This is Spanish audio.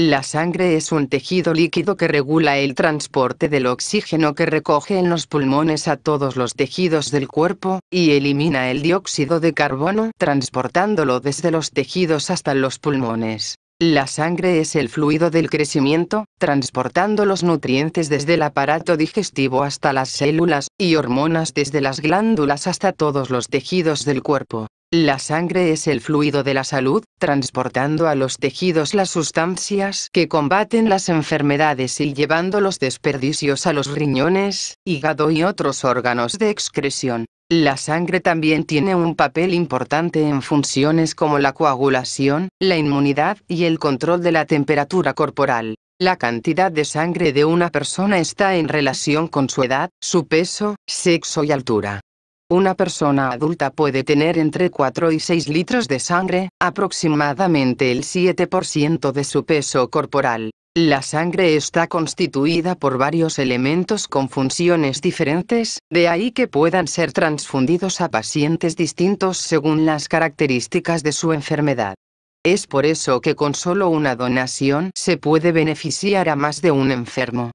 La sangre es un tejido líquido que regula el transporte del oxígeno que recoge en los pulmones a todos los tejidos del cuerpo, y elimina el dióxido de carbono transportándolo desde los tejidos hasta los pulmones. La sangre es el fluido del crecimiento, transportando los nutrientes desde el aparato digestivo hasta las células, y hormonas desde las glándulas hasta todos los tejidos del cuerpo. La sangre es el fluido de la salud, transportando a los tejidos las sustancias que combaten las enfermedades y llevando los desperdicios a los riñones, hígado y otros órganos de excreción. La sangre también tiene un papel importante en funciones como la coagulación, la inmunidad y el control de la temperatura corporal. La cantidad de sangre de una persona está en relación con su edad, su peso, sexo y altura. Una persona adulta puede tener entre 4 y 6 litros de sangre, aproximadamente el 7% de su peso corporal. La sangre está constituida por varios elementos con funciones diferentes, de ahí que puedan ser transfundidos a pacientes distintos según las características de su enfermedad. Es por eso que con solo una donación se puede beneficiar a más de un enfermo.